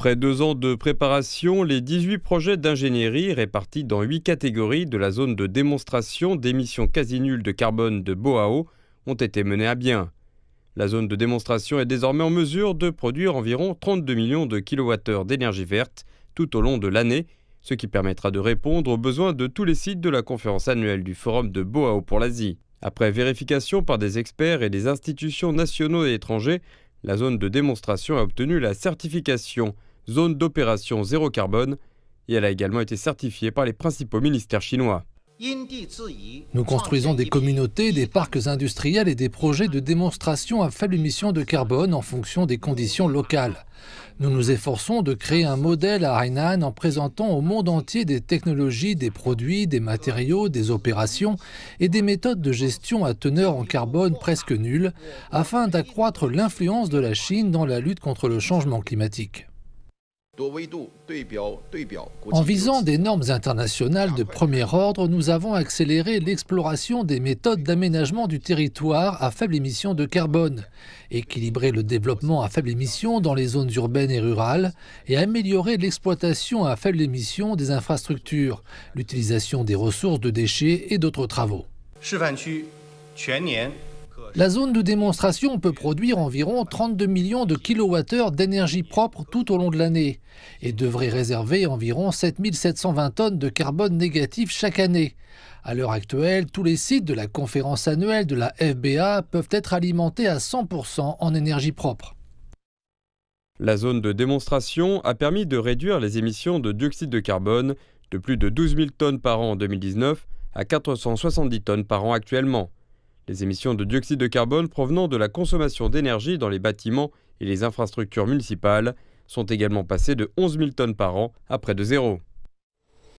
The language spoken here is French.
Après deux ans de préparation, les 18 projets d'ingénierie répartis dans 8 catégories de la zone de démonstration d'émissions quasi nulles de carbone de Boao ont été menés à bien. La zone de démonstration est désormais en mesure de produire environ 32 millions de kWh d'énergie verte tout au long de l'année, ce qui permettra de répondre aux besoins de tous les sites de la conférence annuelle du Forum de Boao pour l'Asie. Après vérification par des experts et des institutions nationaux et étrangers, la zone de démonstration a obtenu la certification zone d'opération zéro carbone, et elle a également été certifiée par les principaux ministères chinois. Nous construisons des communautés, des parcs industriels et des projets de démonstration à faible émission de carbone en fonction des conditions locales. Nous nous efforçons de créer un modèle à Hainan en présentant au monde entier des technologies, des produits, des matériaux, des opérations et des méthodes de gestion à teneur en carbone presque nulle afin d'accroître l'influence de la Chine dans la lutte contre le changement climatique. En visant des normes internationales de premier ordre, nous avons accéléré l'exploration des méthodes d'aménagement du territoire à faible émission de carbone, équilibré le développement à faible émission dans les zones urbaines et rurales et amélioré l'exploitation à faible émission des infrastructures, l'utilisation des ressources de déchets et d'autres travaux. La zone de démonstration peut produire environ 32 millions de kWh d'énergie propre tout au long de l'année et devrait réserver environ 7720 tonnes de carbone négatif chaque année. À l'heure actuelle, tous les sites de la conférence annuelle de la FBA peuvent être alimentés à 100% en énergie propre. La zone de démonstration a permis de réduire les émissions de dioxyde de carbone de plus de 12 000 tonnes par an en 2019 à 470 tonnes par an actuellement. Les émissions de dioxyde de carbone provenant de la consommation d'énergie dans les bâtiments et les infrastructures municipales sont également passées de 11 000 tonnes par an à près de zéro.